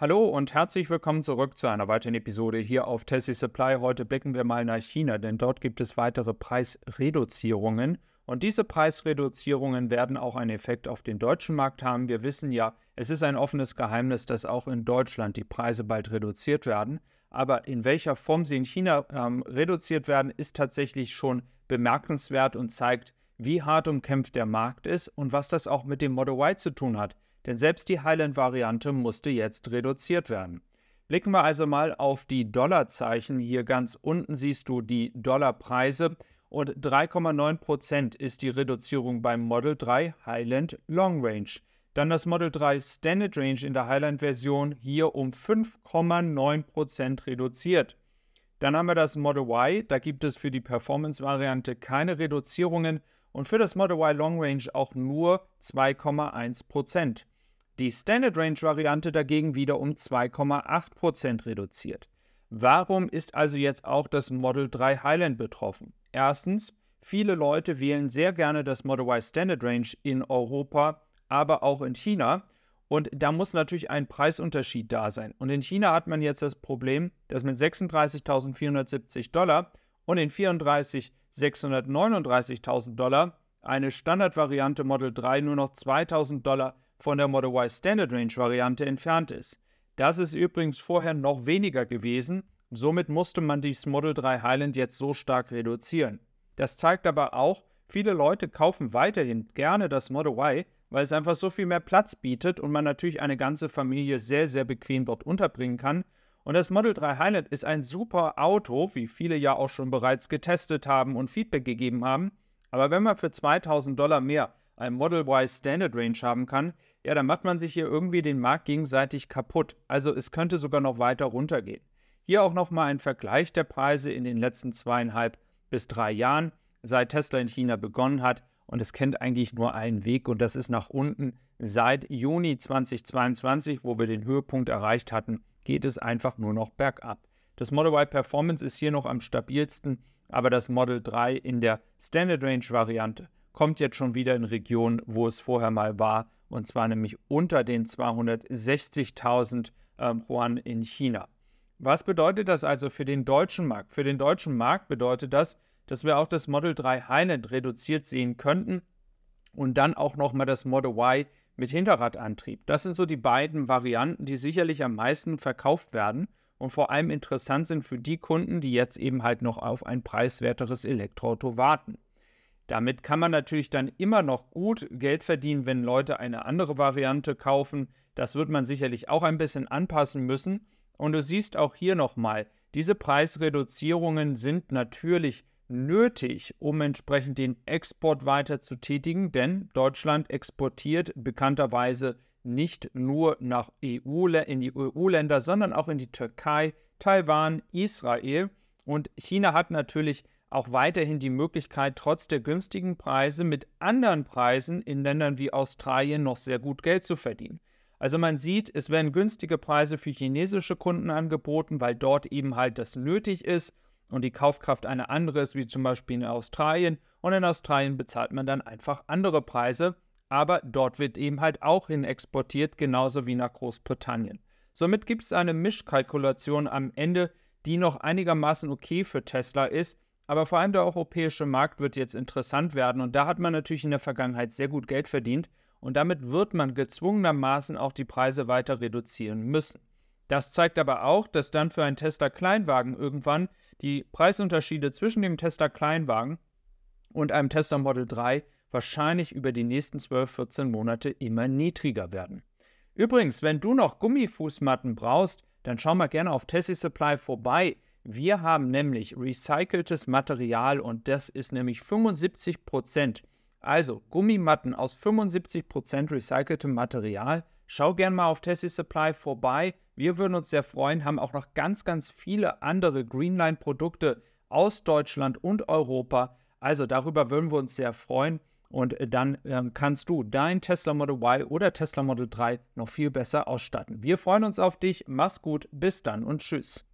Hallo und herzlich willkommen zurück zu einer weiteren Episode hier auf Tessie Supply. Heute blicken wir mal nach China, denn dort gibt es weitere Preisreduzierungen. Und diese Preisreduzierungen werden auch einen Effekt auf den deutschen Markt haben. Wir wissen ja, es ist ein offenes Geheimnis, dass auch in Deutschland die Preise bald reduziert werden. Aber in welcher Form sie in China ähm, reduziert werden, ist tatsächlich schon bemerkenswert und zeigt, wie hart umkämpft der Markt ist und was das auch mit dem Model Y zu tun hat denn selbst die Highland-Variante musste jetzt reduziert werden. Blicken wir also mal auf die Dollarzeichen. Hier ganz unten siehst du die Dollarpreise und 3,9% ist die Reduzierung beim Model 3 Highland Long Range. Dann das Model 3 Standard Range in der Highland-Version hier um 5,9% reduziert. Dann haben wir das Model Y, da gibt es für die Performance-Variante keine Reduzierungen und für das Model Y Long Range auch nur 2,1% die Standard Range Variante dagegen wieder um 2,8% reduziert. Warum ist also jetzt auch das Model 3 Highland betroffen? Erstens, viele Leute wählen sehr gerne das Model Y Standard Range in Europa, aber auch in China. Und da muss natürlich ein Preisunterschied da sein. Und in China hat man jetzt das Problem, dass mit 36.470 Dollar und in 34.639.000 Dollar eine Standardvariante Model 3 nur noch 2.000 Dollar von der Model Y Standard Range Variante entfernt ist. Das ist übrigens vorher noch weniger gewesen, somit musste man dieses Model 3 Highland jetzt so stark reduzieren. Das zeigt aber auch, viele Leute kaufen weiterhin gerne das Model Y, weil es einfach so viel mehr Platz bietet und man natürlich eine ganze Familie sehr, sehr bequem dort unterbringen kann. Und das Model 3 Highland ist ein super Auto, wie viele ja auch schon bereits getestet haben und Feedback gegeben haben. Aber wenn man für 2000 Dollar mehr ein Model Y Standard Range haben kann, ja, dann macht man sich hier irgendwie den Markt gegenseitig kaputt. Also es könnte sogar noch weiter runtergehen. Hier auch nochmal ein Vergleich der Preise in den letzten zweieinhalb bis drei Jahren, seit Tesla in China begonnen hat. Und es kennt eigentlich nur einen Weg und das ist nach unten. Seit Juni 2022, wo wir den Höhepunkt erreicht hatten, geht es einfach nur noch bergab. Das Model Y Performance ist hier noch am stabilsten, aber das Model 3 in der Standard Range Variante kommt jetzt schon wieder in Regionen, wo es vorher mal war, und zwar nämlich unter den 260.000 äh, Yuan in China. Was bedeutet das also für den deutschen Markt? Für den deutschen Markt bedeutet das, dass wir auch das Model 3 Highland reduziert sehen könnten und dann auch nochmal das Model Y mit Hinterradantrieb. Das sind so die beiden Varianten, die sicherlich am meisten verkauft werden und vor allem interessant sind für die Kunden, die jetzt eben halt noch auf ein preiswerteres Elektroauto warten. Damit kann man natürlich dann immer noch gut Geld verdienen, wenn Leute eine andere Variante kaufen. Das wird man sicherlich auch ein bisschen anpassen müssen. Und du siehst auch hier nochmal, diese Preisreduzierungen sind natürlich nötig, um entsprechend den Export weiter zu tätigen, denn Deutschland exportiert bekannterweise nicht nur nach EU, in die EU-Länder, sondern auch in die Türkei, Taiwan, Israel. Und China hat natürlich auch weiterhin die Möglichkeit, trotz der günstigen Preise mit anderen Preisen in Ländern wie Australien noch sehr gut Geld zu verdienen. Also man sieht, es werden günstige Preise für chinesische Kunden angeboten, weil dort eben halt das nötig ist und die Kaufkraft eine andere ist, wie zum Beispiel in Australien. Und in Australien bezahlt man dann einfach andere Preise, aber dort wird eben halt auch hin exportiert, genauso wie nach Großbritannien. Somit gibt es eine Mischkalkulation am Ende, die noch einigermaßen okay für Tesla ist, aber vor allem der europäische Markt wird jetzt interessant werden und da hat man natürlich in der Vergangenheit sehr gut Geld verdient und damit wird man gezwungenermaßen auch die Preise weiter reduzieren müssen. Das zeigt aber auch, dass dann für einen Tesla Kleinwagen irgendwann die Preisunterschiede zwischen dem Tesla Kleinwagen und einem Tesla Model 3 wahrscheinlich über die nächsten 12, 14 Monate immer niedriger werden. Übrigens, wenn du noch Gummifußmatten brauchst, dann schau mal gerne auf Tessie Supply vorbei. Wir haben nämlich recyceltes Material und das ist nämlich 75 Prozent. Also Gummimatten aus 75% Prozent recyceltem Material. Schau gern mal auf Tessie Supply vorbei. Wir würden uns sehr freuen, haben auch noch ganz, ganz viele andere Greenline-Produkte aus Deutschland und Europa. Also darüber würden wir uns sehr freuen. Und äh, dann ähm, kannst du dein Tesla Model Y oder Tesla Model 3 noch viel besser ausstatten. Wir freuen uns auf dich. Mach's gut. Bis dann und tschüss.